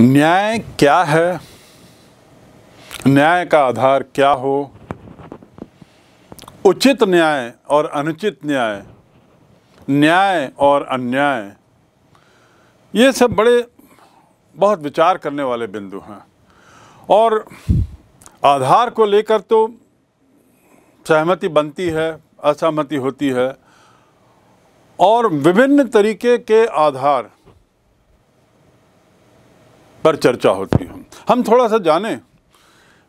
न्याय क्या है न्याय का आधार क्या हो उचित न्याय और अनुचित न्याय न्याय और अन्याय ये सब बड़े बहुत विचार करने वाले बिंदु हैं और आधार को लेकर तो सहमति बनती है असहमति होती है और विभिन्न तरीके के आधार पर चर्चा होती है हम थोड़ा सा जाने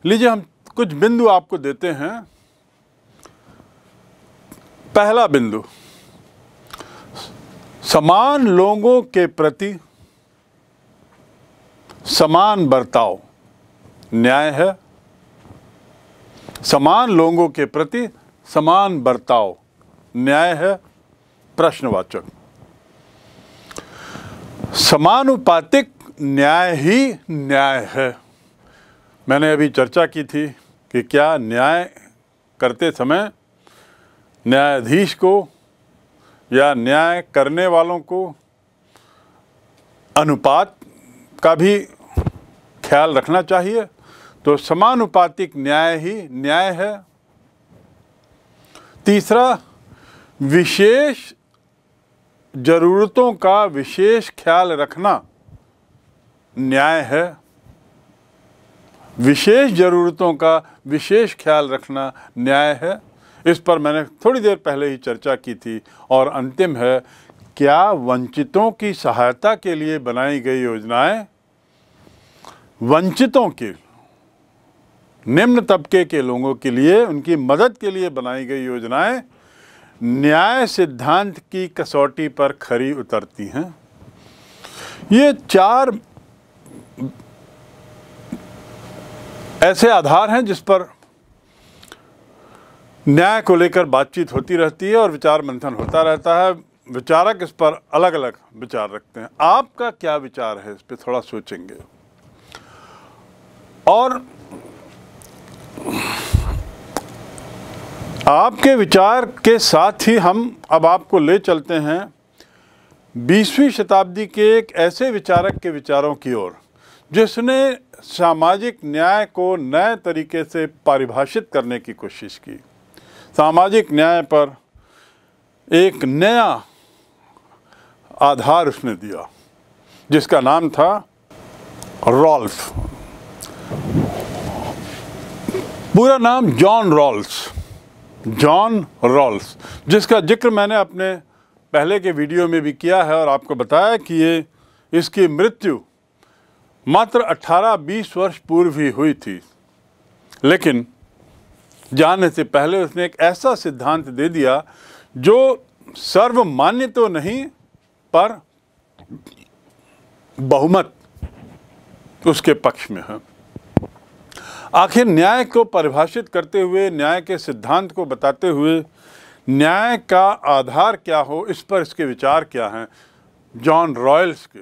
लीजिए हम कुछ बिंदु आपको देते हैं पहला बिंदु समान लोगों के प्रति समान बर्ताव न्याय है समान लोगों के प्रति समान बर्ताव न्याय है प्रश्नवाचक समानुपातिक न्याय ही न्याय है मैंने अभी चर्चा की थी कि क्या न्याय करते समय न्यायाधीश को या न्याय करने वालों को अनुपात का भी ख्याल रखना चाहिए तो समानुपातिक न्याय ही न्याय है तीसरा विशेष ज़रूरतों का विशेष ख्याल रखना न्याय है विशेष ज़रूरतों का विशेष ख्याल रखना न्याय है इस पर मैंने थोड़ी देर पहले ही चर्चा की थी और अंतिम है क्या वंचितों की सहायता के लिए बनाई गई योजनाएं वंचितों के निम्न तबके के लोगों के लिए उनकी मदद के लिए बनाई गई योजनाएं न्याय सिद्धांत की कसौटी पर खरी उतरती हैं ये चार ऐसे आधार हैं जिस पर न्याय को लेकर बातचीत होती रहती है और विचार मंथन होता रहता है विचारक इस पर अलग अलग विचार रखते हैं आपका क्या विचार है इस पर थोड़ा सोचेंगे और आपके विचार के साथ ही हम अब आपको ले चलते हैं 20वीं शताब्दी के एक ऐसे विचारक के विचारों की ओर जिसने सामाजिक न्याय को नए तरीके से परिभाषित करने की कोशिश की सामाजिक न्याय पर एक नया आधार उसने दिया जिसका नाम था रॉल्फ पूरा नाम जॉन रॉल्स जॉन रॉल्स जिसका जिक्र मैंने अपने पहले के वीडियो में भी किया है और आपको बताया कि ये इसकी मृत्यु मात्र 18-20 वर्ष पूर्व ही हुई थी लेकिन जाने से पहले उसने एक ऐसा सिद्धांत दे दिया जो सर्वमान्य तो नहीं पर बहुमत उसके पक्ष में है आखिर न्याय को परिभाषित करते हुए न्याय के सिद्धांत को बताते हुए न्याय का आधार क्या हो इस पर इसके विचार क्या हैं जॉन रॉयल्स के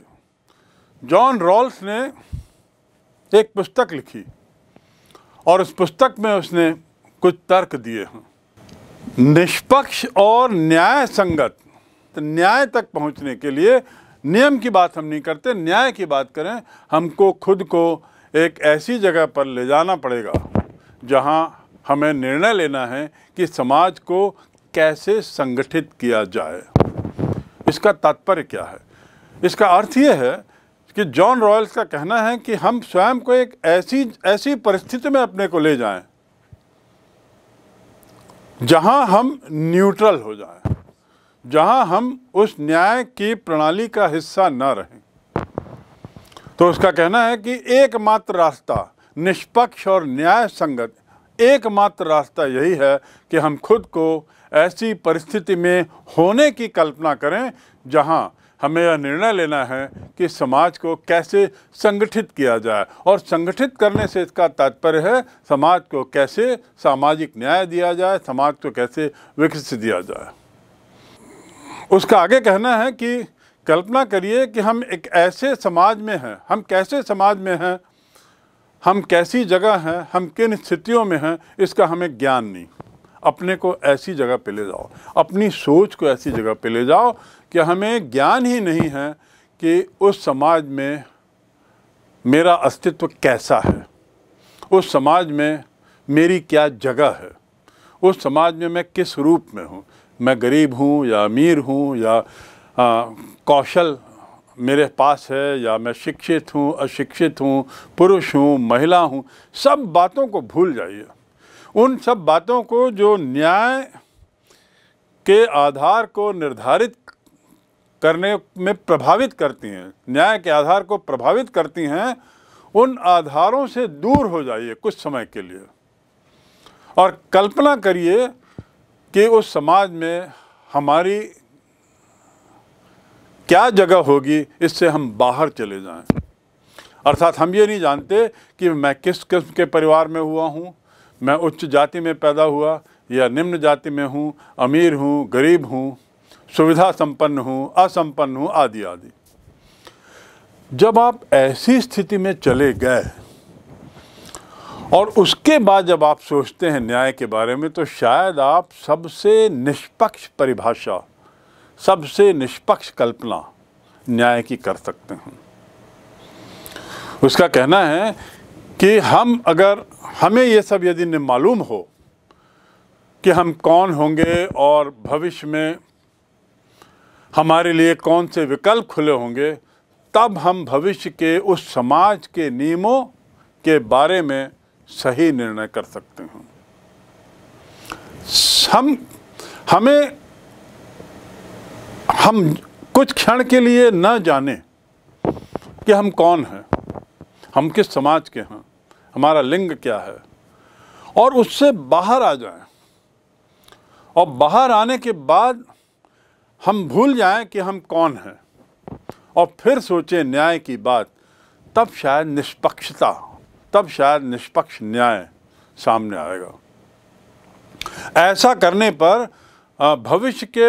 जॉन रॉल्स ने एक पुस्तक लिखी और उस पुस्तक में उसने कुछ तर्क दिए हैं निष्पक्ष और न्याय संगत तो न्याय तक पहुंचने के लिए नियम की बात हम नहीं करते न्याय की बात करें हमको खुद को एक ऐसी जगह पर ले जाना पड़ेगा जहां हमें निर्णय लेना है कि समाज को कैसे संगठित किया जाए इसका तात्पर्य क्या है इसका अर्थ ये है कि जॉन रॉयल्स का कहना है कि हम स्वयं को एक ऐसी ऐसी परिस्थिति में अपने को ले जाएं जहां हम न्यूट्रल हो जाएं जहां हम उस न्याय की प्रणाली का हिस्सा न रहें तो उसका कहना है कि एकमात्र रास्ता निष्पक्ष और न्याय संगत एकमात्र रास्ता यही है कि हम खुद को ऐसी परिस्थिति में होने की कल्पना करें जहां हमें यह निर्णय लेना है कि समाज को कैसे संगठित किया जाए और संगठित करने से इसका तात्पर्य है समाज को कैसे सामाजिक न्याय दिया जाए समाज को कैसे विकसित दिया जाए उसका आगे कहना है कि कल्पना करिए कि हम एक ऐसे समाज में हैं हम कैसे समाज में हैं हम कैसी जगह हैं हम किन स्थितियों में हैं इसका हमें ज्ञान नहीं अपने को ऐसी जगह पे ले जाओ अपनी सोच को ऐसी जगह पे ले जाओ कि हमें ज्ञान ही नहीं है कि उस समाज में मेरा अस्तित्व कैसा है उस समाज में मेरी क्या जगह है उस समाज में मैं किस रूप में हूँ मैं गरीब हूँ या अमीर हूँ या आ, कौशल मेरे पास है या मैं शिक्षित हूँ अशिक्षित हूँ पुरुष हूँ महिला हूँ सब बातों को भूल जाइए उन सब बातों को जो न्याय के आधार को निर्धारित करने में प्रभावित करती हैं न्याय के आधार को प्रभावित करती हैं उन आधारों से दूर हो जाइए कुछ समय के लिए और कल्पना करिए कि उस समाज में हमारी क्या जगह होगी इससे हम बाहर चले जाएं अर्थात हम ये नहीं जानते कि मैं किस किस्म के परिवार में हुआ हूँ मैं उच्च जाति में पैदा हुआ या निम्न जाति में हूँ अमीर हूँ गरीब हूँ सुविधा संपन्न हूँ असंपन्न हूँ आदि आदि जब आप ऐसी स्थिति में चले गए और उसके बाद जब आप सोचते हैं न्याय के बारे में तो शायद आप सबसे निष्पक्ष परिभाषा सबसे निष्पक्ष कल्पना न्याय की कर सकते हैं उसका कहना है कि हम अगर हमें ये सब यदि मालूम हो कि हम कौन होंगे और भविष्य में हमारे लिए कौन से विकल्प खुले होंगे तब हम भविष्य के उस समाज के नियमों के बारे में सही निर्णय कर सकते हैं हम हमें हम कुछ क्षण के लिए न जाने कि हम कौन हैं हम किस समाज के हैं हमारा लिंग क्या है और उससे बाहर आ जाएं और बाहर आने के बाद हम भूल जाएं कि हम कौन हैं और फिर सोचें न्याय की बात तब शायद निष्पक्षता तब शायद निष्पक्ष न्याय सामने आएगा ऐसा करने पर भविष्य के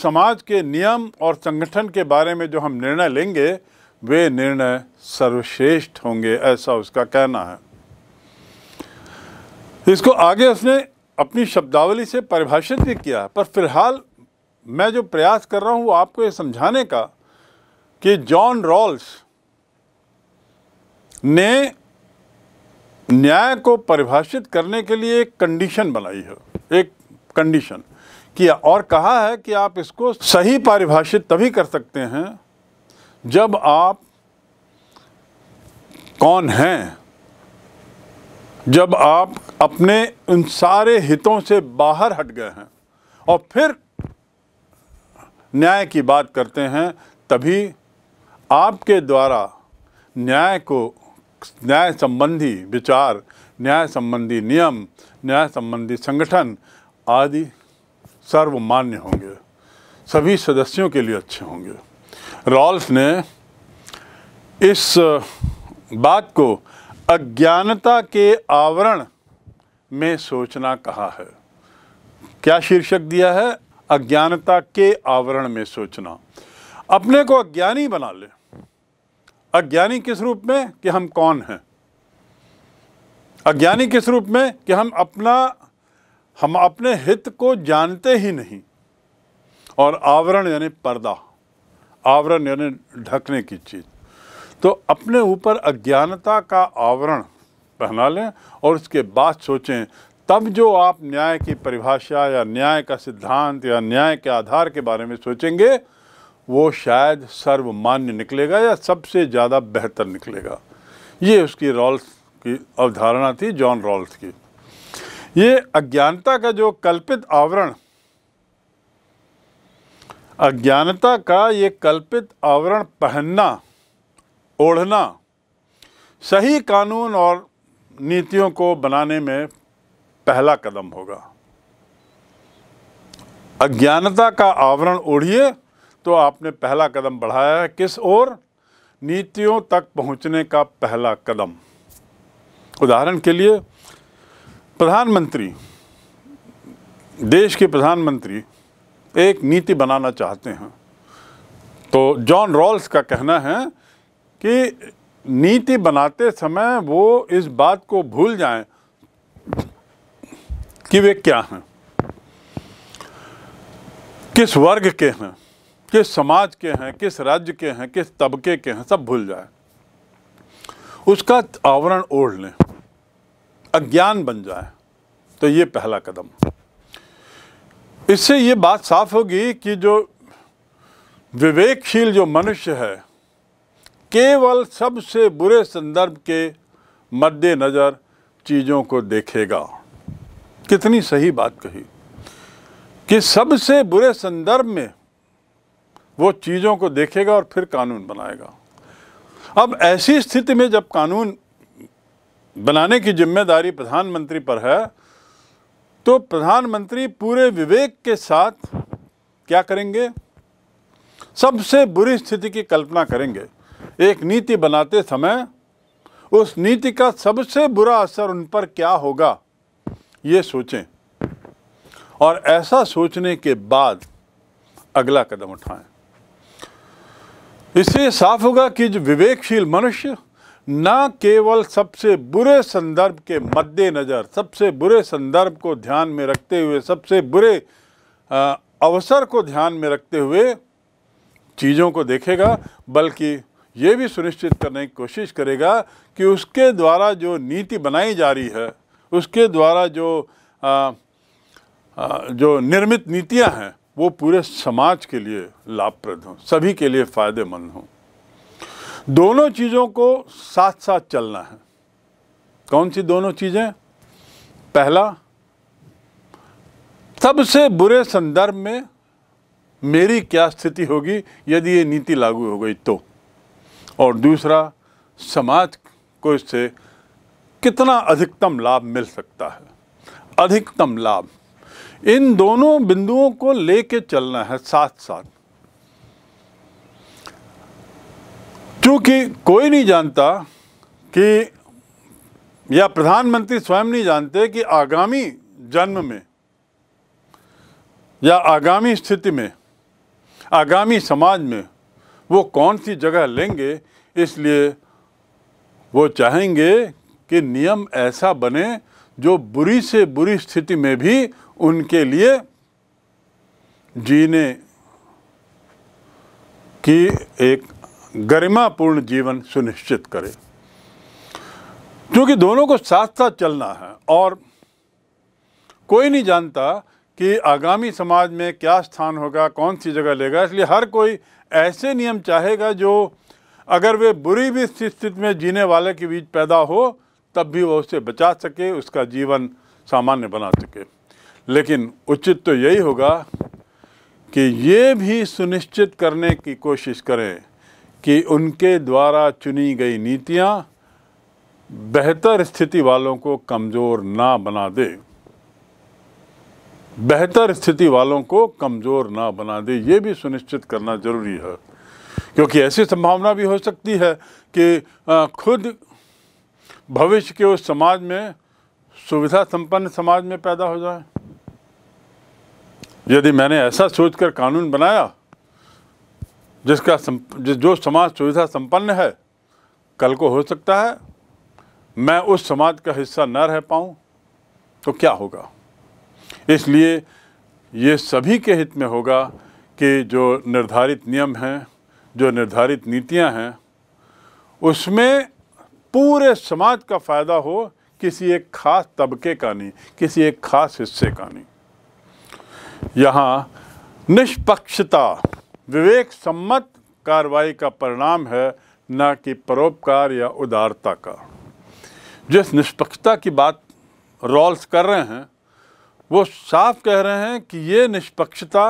समाज के नियम और संगठन के बारे में जो हम निर्णय लेंगे वे निर्णय सर्वश्रेष्ठ होंगे ऐसा उसका कहना है इसको आगे उसने अपनी शब्दावली से परिभाषित भी किया पर फिलहाल मैं जो प्रयास कर रहा हूँ आपको ये समझाने का कि जॉन रॉल्स ने न्याय को परिभाषित करने के लिए एक कंडीशन बनाई है एक कंडीशन किया और कहा है कि आप इसको सही परिभाषित तभी कर सकते हैं जब आप कौन हैं जब आप अपने उन सारे हितों से बाहर हट गए हैं और फिर न्याय की बात करते हैं तभी आपके द्वारा न्याय को न्याय संबंधी विचार न्याय संबंधी नियम न्याय संबंधी संगठन आदि सर्वमान्य होंगे सभी सदस्यों के लिए अच्छे होंगे रॉल्फ ने इस बात को अज्ञानता के आवरण में सोचना कहा है क्या शीर्षक दिया है अज्ञानता के आवरण में सोचना अपने को अज्ञानी बना ले अज्ञानी किस रूप में कि हम कौन हैं अज्ञानी किस रूप में कि हम अपना हम अपने हित को जानते ही नहीं और आवरण यानी पर्दा आवरण यानी ढकने की चीज़ तो अपने ऊपर अज्ञानता का आवरण पहना लें और उसके बाद सोचें तब जो आप न्याय की परिभाषा या न्याय का सिद्धांत या न्याय के आधार के बारे में सोचेंगे वो शायद सर्वमान्य निकलेगा या सबसे ज़्यादा बेहतर निकलेगा ये उसकी रॉल्स की अवधारणा थी जॉन रॉल्स की ये अज्ञानता का जो कल्पित आवरण अज्ञानता का ये कल्पित आवरण पहनना ओढ़ना सही कानून और नीतियों को बनाने में पहला कदम होगा अज्ञानता का आवरण ओढ़िए तो आपने पहला कदम बढ़ाया है किस ओर नीतियों तक पहुंचने का पहला कदम उदाहरण के लिए प्रधानमंत्री देश के प्रधानमंत्री एक नीति बनाना चाहते हैं तो जॉन रॉल्स का कहना है कि नीति बनाते समय वो इस बात को भूल जाएं कि वे क्या हैं किस वर्ग के हैं किस समाज के हैं किस राज्य के हैं किस तबके के हैं सब भूल जाए उसका आवरण ओढ़ लें अज्ञान बन जाए तो ये पहला कदम इससे ये बात साफ होगी कि जो विवेकशील जो मनुष्य है केवल सबसे बुरे संदर्भ के मद्देनज़र चीज़ों को देखेगा कितनी सही बात कही कि सबसे बुरे संदर्भ में वो चीज़ों को देखेगा और फिर कानून बनाएगा अब ऐसी स्थिति में जब कानून बनाने की जिम्मेदारी प्रधानमंत्री पर है तो प्रधानमंत्री पूरे विवेक के साथ क्या करेंगे सबसे बुरी स्थिति की कल्पना करेंगे एक नीति बनाते समय उस नीति का सबसे बुरा असर उन पर क्या होगा ये सोचें और ऐसा सोचने के बाद अगला कदम उठाएं इससे साफ होगा कि जो विवेकशील मनुष्य न केवल सबसे बुरे संदर्भ के मद्देनज़र सबसे बुरे संदर्भ को ध्यान में रखते हुए सबसे बुरे अवसर को ध्यान में रखते हुए चीज़ों को देखेगा बल्कि ये भी सुनिश्चित करने की कोशिश करेगा कि उसके द्वारा जो नीति बनाई जा रही है उसके द्वारा जो आ, आ, जो निर्मित नीतियां हैं वो पूरे समाज के लिए लाभप्रद हों सभी के लिए फ़ायदेमंद हों दोनों चीज़ों को साथ साथ चलना है कौन सी दोनों चीज़ें पहला सबसे बुरे संदर्भ में मेरी क्या स्थिति होगी यदि ये नीति लागू हो गई तो और दूसरा समाज को इससे कितना अधिकतम लाभ मिल सकता है अधिकतम लाभ इन दोनों बिंदुओं को लेके चलना है साथ साथ क्योंकि कोई नहीं जानता कि या प्रधानमंत्री स्वयं नहीं जानते कि आगामी जन्म में या आगामी स्थिति में आगामी समाज में वो कौन सी जगह लेंगे इसलिए वो चाहेंगे कि नियम ऐसा बने जो बुरी से बुरी स्थिति में भी उनके लिए जीने की एक गरिमापूर्ण जीवन सुनिश्चित करे क्योंकि दोनों को साथ साथ चलना है और कोई नहीं जानता कि आगामी समाज में क्या स्थान होगा कौन सी जगह लेगा इसलिए हर कोई ऐसे नियम चाहेगा जो अगर वे बुरी भी स्थिति में जीने वाले के बीच पैदा हो तब भी वह उसे बचा सके उसका जीवन सामान्य बना सके लेकिन उचित तो यही होगा कि ये भी सुनिश्चित करने की कोशिश करें कि उनके द्वारा चुनी गई नीतियाँ बेहतर स्थिति वालों को कमज़ोर ना बना दे बेहतर स्थिति वालों को कमज़ोर ना बना दे ये भी सुनिश्चित करना ज़रूरी है क्योंकि ऐसी संभावना भी हो सकती है कि खुद भविष्य के उस समाज में सुविधा संपन्न समाज में पैदा हो जाए यदि मैंने ऐसा सोचकर कानून बनाया जिसका जो समाज सुविधा संपन्न है कल को हो सकता है मैं उस समाज का हिस्सा न रह पाऊं तो क्या होगा इसलिए ये सभी के हित में होगा कि जो निर्धारित नियम हैं जो निर्धारित नीतियां हैं उसमें पूरे समाज का फ़ायदा हो किसी एक ख़ास तबके का नहीं किसी एक ख़ास हिस्से का नहीं यहाँ निष्पक्षता विवेक सम्मत कार्रवाई का परिणाम है न कि परोपकार या उदारता का जिस निष्पक्षता की बात रॉल्स कर रहे हैं वो साफ कह रहे हैं कि ये निष्पक्षता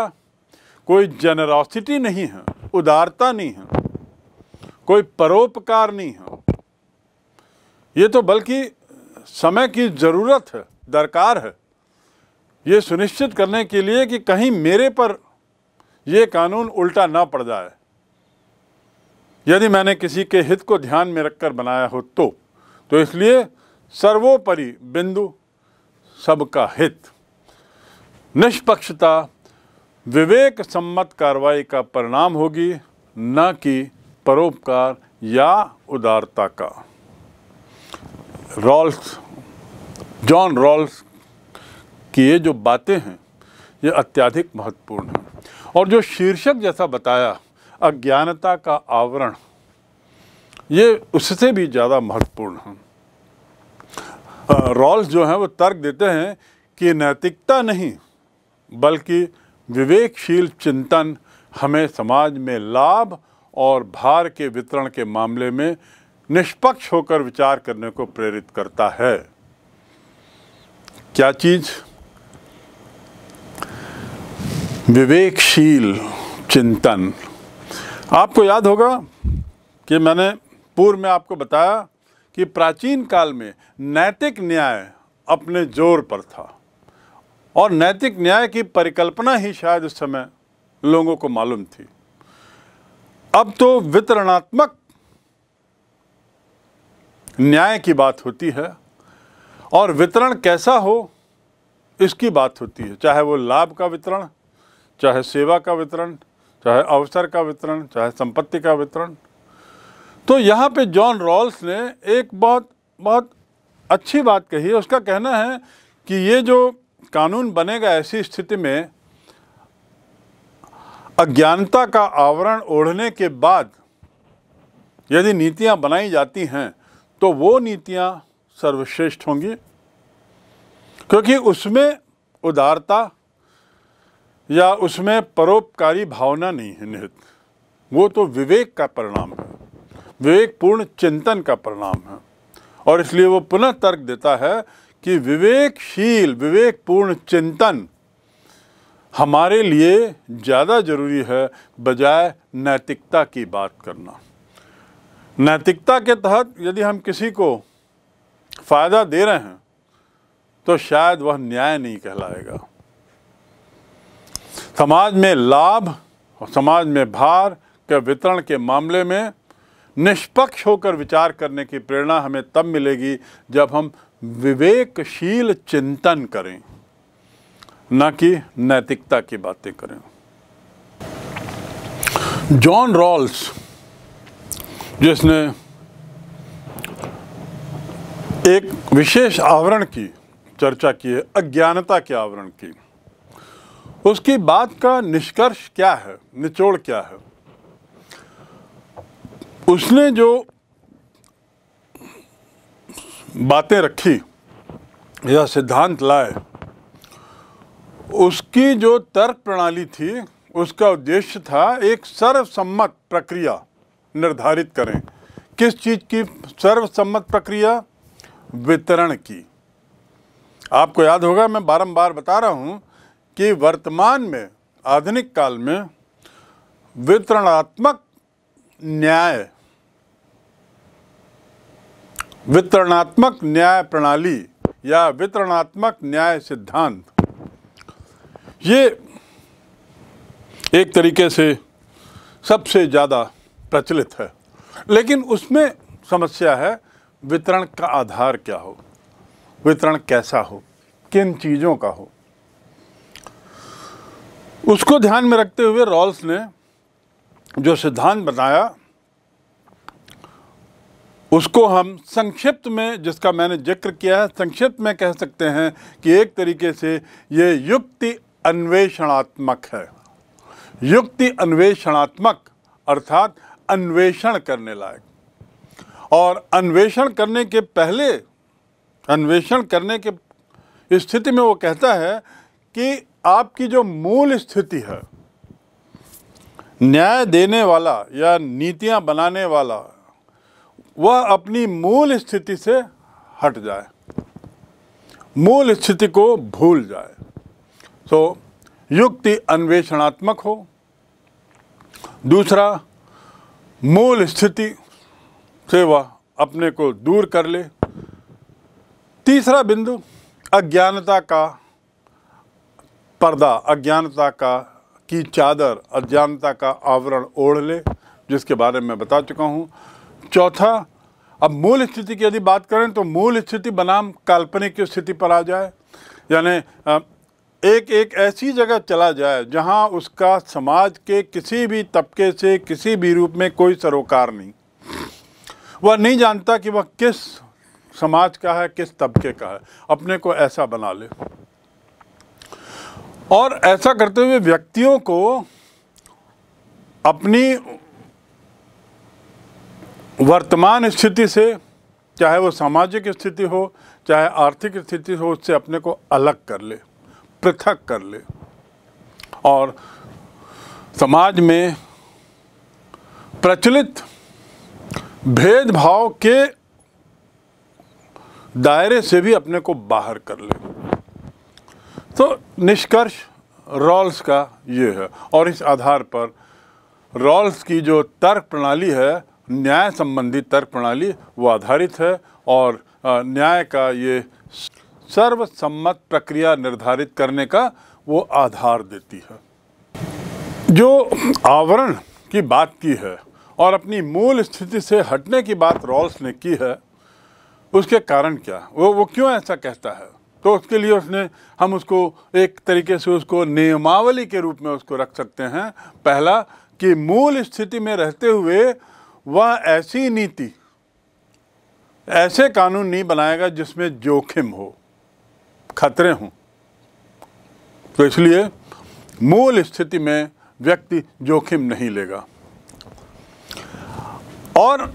कोई जनरॉसिटी नहीं है उदारता नहीं है कोई परोपकार नहीं है ये तो बल्कि समय की ज़रूरत है दरकार है ये सुनिश्चित करने के लिए कि कहीं मेरे पर ये कानून उल्टा ना पड़ जाए यदि मैंने किसी के हित को ध्यान में रखकर बनाया हो तो तो इसलिए सर्वोपरि बिंदु सबका हित निष्पक्षता विवेक सम्मत कार्रवाई का परिणाम होगी न कि परोपकार या उदारता का रॉल्स जॉन रॉल्स की ये जो बातें हैं ये अत्याधिक महत्वपूर्ण हैं और जो शीर्षक जैसा बताया अज्ञानता का आवरण ये उससे भी ज़्यादा महत्वपूर्ण है रॉल्स जो हैं वो तर्क देते हैं कि नैतिकता नहीं बल्कि विवेकशील चिंतन हमें समाज में लाभ और भार के वितरण के मामले में निष्पक्ष होकर विचार करने को प्रेरित करता है क्या चीज विवेकशील चिंतन आपको याद होगा कि मैंने पूर्व में आपको बताया कि प्राचीन काल में नैतिक न्याय अपने जोर पर था और नैतिक न्याय की परिकल्पना ही शायद उस समय लोगों को मालूम थी अब तो वितरणात्मक न्याय की बात होती है और वितरण कैसा हो इसकी बात होती है चाहे वो लाभ का वितरण चाहे सेवा का वितरण चाहे अवसर का वितरण चाहे संपत्ति का वितरण तो यहाँ पे जॉन रॉल्स ने एक बहुत बहुत अच्छी बात कही है उसका कहना है कि ये जो कानून बनेगा ऐसी स्थिति में अज्ञानता का आवरण ओढ़ने के बाद यदि नीतियाँ बनाई जाती हैं तो वो नीतियाँ सर्वश्रेष्ठ होंगी क्योंकि उसमें उदारता या उसमें परोपकारी भावना नहीं है निहित वो तो विवेक का परिणाम है विवेकपूर्ण चिंतन का परिणाम है और इसलिए वो पुनः तर्क देता है कि विवेकशील विवेकपूर्ण चिंतन हमारे लिए ज़्यादा जरूरी है बजाय नैतिकता की बात करना नैतिकता के तहत यदि हम किसी को फ़ायदा दे रहे हैं तो शायद वह न्याय नहीं कहलाएगा समाज में लाभ और समाज में भार के वितरण के मामले में निष्पक्ष होकर विचार करने की प्रेरणा हमें तब मिलेगी जब हम विवेकशील चिंतन करें न कि नैतिकता की बातें करें जॉन रॉल्स जिसने एक विशेष आवरण की चर्चा की है अज्ञानता के आवरण की उसकी बात का निष्कर्ष क्या है निचोड़ क्या है उसने जो बातें रखी या सिद्धांत लाए उसकी जो तर्क प्रणाली थी उसका उद्देश्य था एक सर्वसम्मत प्रक्रिया निर्धारित करें किस चीज़ की सर्वसम्मत प्रक्रिया वितरण की आपको याद होगा मैं बारंबार बता रहा हूँ कि वर्तमान में आधुनिक काल में वितरणात्मक न्याय वितरणात्मक न्याय प्रणाली या वितरणात्मक न्याय सिद्धांत ये एक तरीके से सबसे ज़्यादा प्रचलित है लेकिन उसमें समस्या है वितरण का आधार क्या हो वितरण कैसा हो किन चीज़ों का हो उसको ध्यान में रखते हुए रॉल्स ने जो सिद्धांत बनाया उसको हम संक्षिप्त में जिसका मैंने जिक्र किया है संक्षिप्त में कह सकते हैं कि एक तरीके से ये युक्ति अन्वेषणात्मक है युक्ति अन्वेषणात्मक अर्थात अन्वेषण करने लायक और अन्वेषण करने के पहले अन्वेषण करने के स्थिति में वो कहता है कि आपकी जो मूल स्थिति है न्याय देने वाला या नीतियां बनाने वाला वह अपनी मूल स्थिति से हट जाए मूल स्थिति को भूल जाए तो युक्ति अन्वेषणात्मक हो दूसरा मूल स्थिति से वह अपने को दूर कर ले तीसरा बिंदु अज्ञानता का पर्दा अज्ञानता का की चादर अज्ञानता का आवरण ओढ़ ले जिसके बारे में बता चुका हूँ चौथा अब मूल स्थिति की यदि बात करें तो मूल स्थिति बनाम काल्पनिक स्थिति पर आ जाए यानी एक एक ऐसी जगह चला जाए जहां उसका समाज के किसी भी तबके से किसी भी रूप में कोई सरोकार नहीं वह नहीं जानता कि वह किस समाज का है किस तबके का है अपने को ऐसा बना ले और ऐसा करते हुए व्यक्तियों को अपनी वर्तमान स्थिति से चाहे वो सामाजिक स्थिति हो चाहे आर्थिक स्थिति हो उससे अपने को अलग कर ले पृथक कर ले और समाज में प्रचलित भेदभाव के दायरे से भी अपने को बाहर कर ले तो निष्कर्ष रॉल्स का ये है और इस आधार पर रॉल्स की जो तर्क प्रणाली है न्याय संबंधी तर्क प्रणाली वो आधारित है और न्याय का ये सर्वसम्मत प्रक्रिया निर्धारित करने का वो आधार देती है जो आवरण की बात की है और अपनी मूल स्थिति से हटने की बात रॉल्स ने की है उसके कारण क्या वो वो क्यों ऐसा कहता है तो उसके लिए उसने हम उसको एक तरीके से उसको नियमावली के रूप में उसको रख सकते हैं पहला कि मूल स्थिति में रहते हुए वह ऐसी नीति ऐसे कानून नहीं बनाएगा जिसमें जोखिम हो खतरे हों तो इसलिए मूल स्थिति में व्यक्ति जोखिम नहीं लेगा और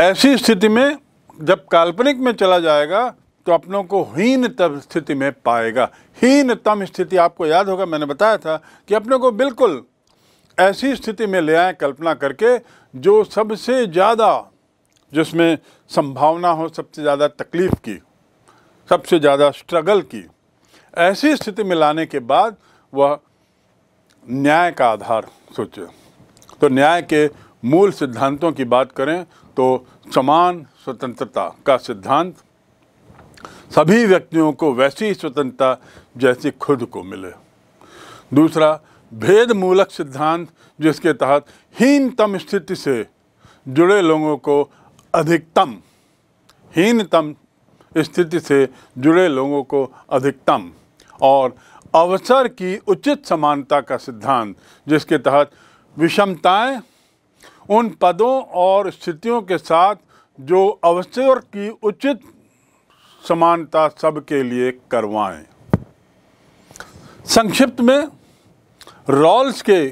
ऐसी स्थिति में जब काल्पनिक में चला जाएगा तो अपनों को हीनतम स्थिति में पाएगा हीनतम स्थिति आपको याद होगा मैंने बताया था कि अपने को बिल्कुल ऐसी स्थिति में ले आए कल्पना करके जो सबसे ज़्यादा जिसमें संभावना हो सबसे ज़्यादा तकलीफ़ की सबसे ज़्यादा स्ट्रगल की ऐसी स्थिति में लाने के बाद वह न्याय का आधार सोचे तो न्याय के मूल सिद्धांतों की बात करें तो समान स्वतंत्रता का सिद्धांत सभी व्यक्तियों को वैसी स्वतंत्रता जैसी खुद को मिले दूसरा भेद मूलक सिद्धांत जिसके तहत हीनतम स्थिति से जुड़े लोगों को अधिकतम हीनतम स्थिति से जुड़े लोगों को अधिकतम और अवसर की उचित समानता का सिद्धांत जिसके तहत विषमताएं उन पदों और स्थितियों के साथ जो अवसर की उचित समानता सबके लिए करवाएं संक्षिप्त में रॉल्स के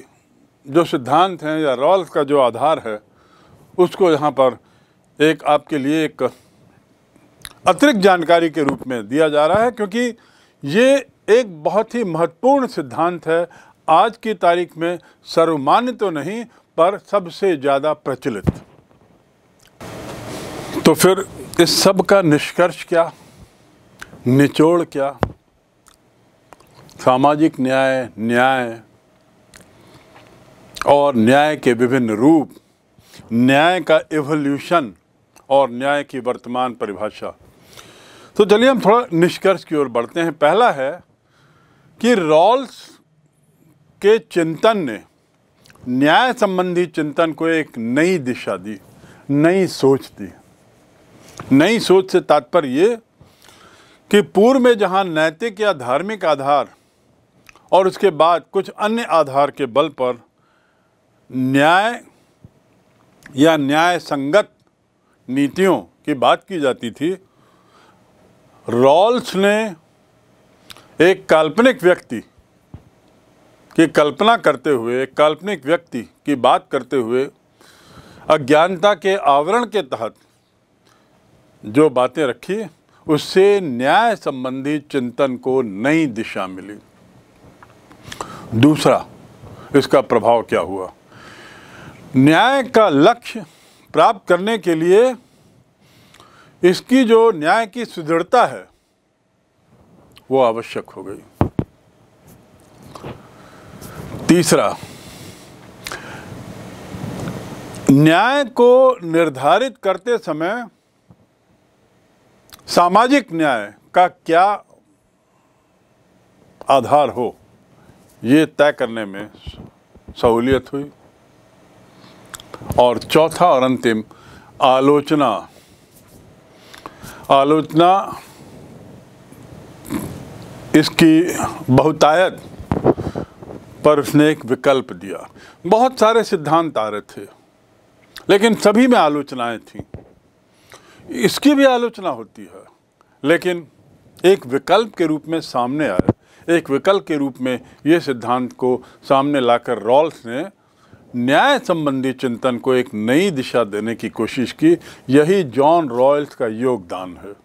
जो सिद्धांत हैं या रॉल्स का जो आधार है उसको यहाँ पर एक आपके लिए एक अतिरिक्त जानकारी के रूप में दिया जा रहा है क्योंकि ये एक बहुत ही महत्वपूर्ण सिद्धांत है आज की तारीख में सर्वमान्य तो नहीं पर सबसे ज़्यादा प्रचलित तो फिर इस सब का निष्कर्ष क्या निचोड़ क्या सामाजिक न्याय न्याय और न्याय के विभिन्न रूप न्याय का एवोल्यूशन और न्याय की वर्तमान परिभाषा तो चलिए हम थोड़ा निष्कर्ष की ओर बढ़ते हैं पहला है कि रॉल्स के चिंतन ने न्याय संबंधी चिंतन को एक नई दिशा दी नई सोच दी नई सोच से तात्पर्य ये कि पूर्व में जहाँ नैतिक या धार्मिक आधार और उसके बाद कुछ अन्य आधार के बल पर न्याय या न्याय संगत नीतियों की बात की जाती थी रॉल्स ने एक काल्पनिक व्यक्ति की कल्पना करते हुए एक काल्पनिक व्यक्ति की बात करते हुए अज्ञानता के आवरण के तहत जो बातें रखी उससे न्याय संबंधी चिंतन को नई दिशा मिली दूसरा इसका प्रभाव क्या हुआ न्याय का लक्ष्य प्राप्त करने के लिए इसकी जो न्याय की सुदृढ़ता है वो आवश्यक हो गई तीसरा न्याय को निर्धारित करते समय सामाजिक न्याय का क्या आधार हो ये तय करने में सहूलियत हुई और चौथा और अंतिम आलोचना आलोचना इसकी बहुतायत पर उसने एक विकल्प दिया बहुत सारे सिद्धांत आ रहे थे लेकिन सभी में आलोचनाएं थीं इसकी भी आलोचना होती है लेकिन एक विकल्प के रूप में सामने आया एक विकल्प के रूप में ये सिद्धांत को सामने लाकर रॉल्स ने न्याय संबंधी चिंतन को एक नई दिशा देने की कोशिश की यही जॉन रॉयल्स का योगदान है